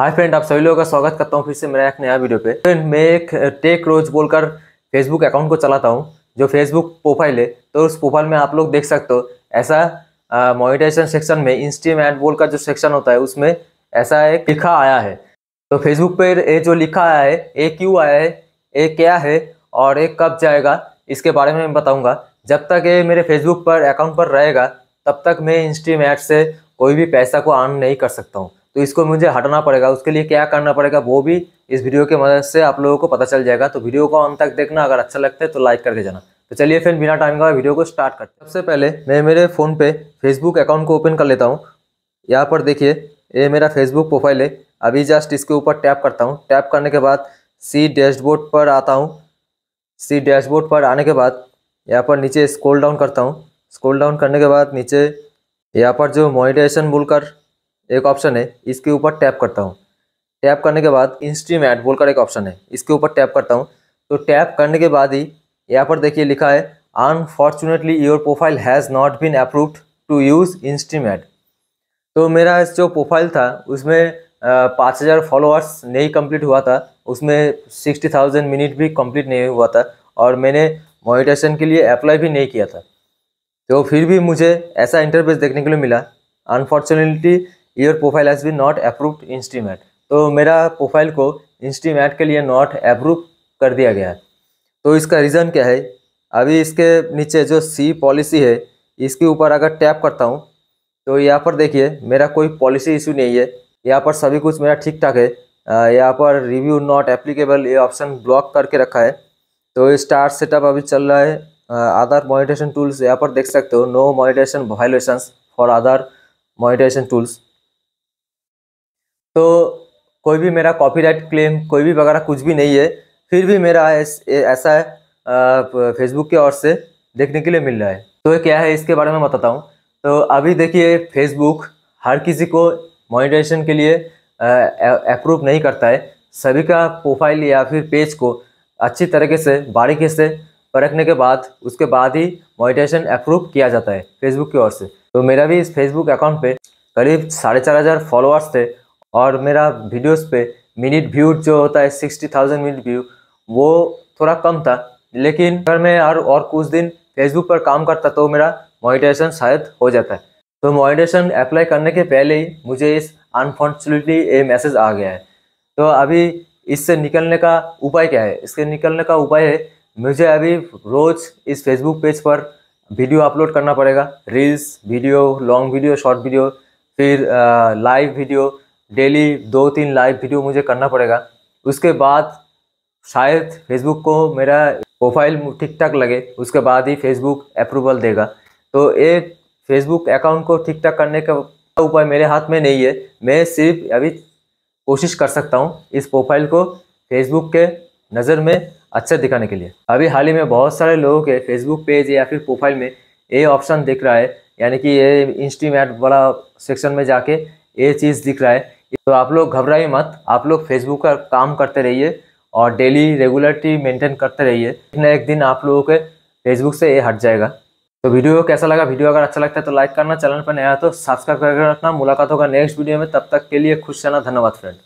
hi friend आप सभी लोगों का स्वागत करता हूँ फिर से मेरा एक नया वीडियो पे फ्रेंड मैं एक टेक रोज बोलकर फेसबुक अकाउंट को चलाता हूँ जो फेसबुक प्रोफाइल है तो उस प्रोफाइल में आप लोग देख सकते हो ऐसा मोनिटाइजेशन सेक्शन में इंस्टीम एड बोल का जो सेक्शन होता है उसमें ऐसा एक लिखा आया है तो फेसबुक पर ये जो लिखा आया है ये क्यों आया है ये क्या है और ये कब जाएगा इसके बारे में मैं बताऊँगा जब तक ये मेरे फेसबुक पर अकाउंट पर रहेगा तब तक मैं इंस्टीम एड से कोई भी पैसा को अर्न नहीं कर सकता हूँ तो इसको मुझे हटाना पड़ेगा उसके लिए क्या करना पड़ेगा वो भी इस वीडियो की मदद से आप लोगों को पता चल जाएगा तो वीडियो को अंत तक देखना अगर अच्छा लगता है तो लाइक करके जाना तो चलिए फिर बिना टाइम का वीडियो को स्टार्ट करते सबसे पहले मैं मेरे फ़ोन पे फेसबुक अकाउंट को ओपन कर लेता हूँ यहाँ पर देखिए ये मेरा फेसबुक प्रोफाइल है अभी जस्ट इसके ऊपर टैप करता हूँ टैप करने के बाद सी डैशबोर्ड पर आता हूँ सी डैशबोर्ड पर आने के बाद यहाँ पर नीचे स्क्रॉल डाउन करता हूँ स्क्रॉल डाउन करने के बाद नीचे यहाँ पर जो मोनिटाइजेशन बोलकर एक ऑप्शन है इसके ऊपर टैप करता हूँ टैप करने के बाद इंस्ट्रीम ऐड बोलकर एक ऑप्शन है इसके ऊपर टैप करता हूँ तो टैप करने के बाद ही यहाँ पर देखिए लिखा है unfortunately your profile has not been approved to use instream ad तो मेरा जो प्रोफाइल था उसमें पाँच हज़ार फॉलोअर्स नहीं कम्प्लीट हुआ था उसमें सिक्सटी थाउजेंड मिनट भी कम्प्लीट नहीं हुआ था और मैंने मोनिटेशन के लिए अप्लाई भी नहीं किया था तो फिर भी मुझे ऐसा इंटरफेस देखने के लिए मिला unfortunately your profile has be not approved instream ad तो मेरा प्रोफाइल को इंस्ट्रीमेट के लिए नॉट अप्रूव कर दिया गया है तो इसका रीज़न क्या है अभी इसके नीचे जो सी पॉलिसी है इसके ऊपर अगर टैप करता हूँ तो यहाँ पर देखिए मेरा कोई पॉलिसी इशू नहीं है यहाँ पर सभी कुछ मेरा ठीक ठाक है यहाँ पर रिव्यू नॉट एप्लीकेबल ये ऑप्शन ब्लॉक करके रखा है तो स्टार सेटअप अभी चल रहा है अदर मोनिटेशन टूल्स यहाँ पर देख सकते हो no monetisation violations for other monetisation tools तो कोई भी मेरा कॉपीराइट क्लेम कोई भी वगैरह कुछ भी नहीं है फिर भी मेरा ऐसा ऐसा फेसबुक की ओर से देखने के लिए मिल रहा है तो ये क्या है इसके बारे में बताता हूँ तो अभी देखिए फेसबुक हर किसी को मोनिटाइजेशन के लिए अप्रूव नहीं करता है सभी का प्रोफाइल या फिर पेज को अच्छी तरीके से बारीकी से परखने के बाद उसके बाद ही मोनिटाइजेशन अप्रूव किया जाता है फेसबुक की ओर से तो मेरा भी इस फेसबुक अकाउंट पे करीब साढ़े चार हज़ार फॉलोअर्स थे और मेरा वीडियोस पे मिनट व्यू जो होता है सिक्सटी थाउजेंड मिनट व्यू वो थोड़ा कम था लेकिन अगर मैं और और कुछ दिन फेसबुक पर काम करता तो मेरा मोनिटाइजेशन शायद हो जाता है तो मोनिटाइजेशन अप्लाई करने के पहले ही मुझे इस अनफॉर्चुनेटली ये मैसेज आ गया है तो अभी इससे निकलने का उपाय क्या है इसके निकलने का उपाय है मुझे अभी रोज़ इस फेसबुक पेज पर वीडियो अपलोड करना पड़ेगा reels video long video short video फिर लाइव वीडियो डेली दो तीन लाइव वीडियो मुझे करना पड़ेगा उसके बाद शायद फेसबुक को मेरा प्रोफाइल ठीक ठाक लगे उसके बाद ही फेसबुक अप्रूवल देगा तो ये फेसबुक अकाउंट को ठीक ठाक करने का उपाय मेरे हाथ में नहीं है मैं सिर्फ अभी कोशिश कर सकता हूँ इस प्रोफाइल को फेसबुक के नज़र में अच्छा दिखाने के लिए अभी हाल ही में बहुत सारे लोगों के फेसबुक पेज या फिर प्रोफाइल में ये ऑप्शन दिख रहा है यानी कि ये इंस्टीमेट वाला सेक्शन में जाके ये चीज़ दिख रहा है तो आप लोग घबराइए मत आप लोग फेसबुक का काम करते रहिए और डेली रेगुलरिटी मेंटेन करते रहिए एक ना एक दिन आप लोगों के फेसबुक से ये हट जाएगा तो वीडियो कैसा लगा वीडियो अगर अच्छा लगता है तो लाइक करना चैनल पर नया तो सब्सक्राइब करके रखना मुलाकात होगा नेक्स्ट वीडियो में तब तक के लिए खुश रहना धन्यवाद फ्रेंड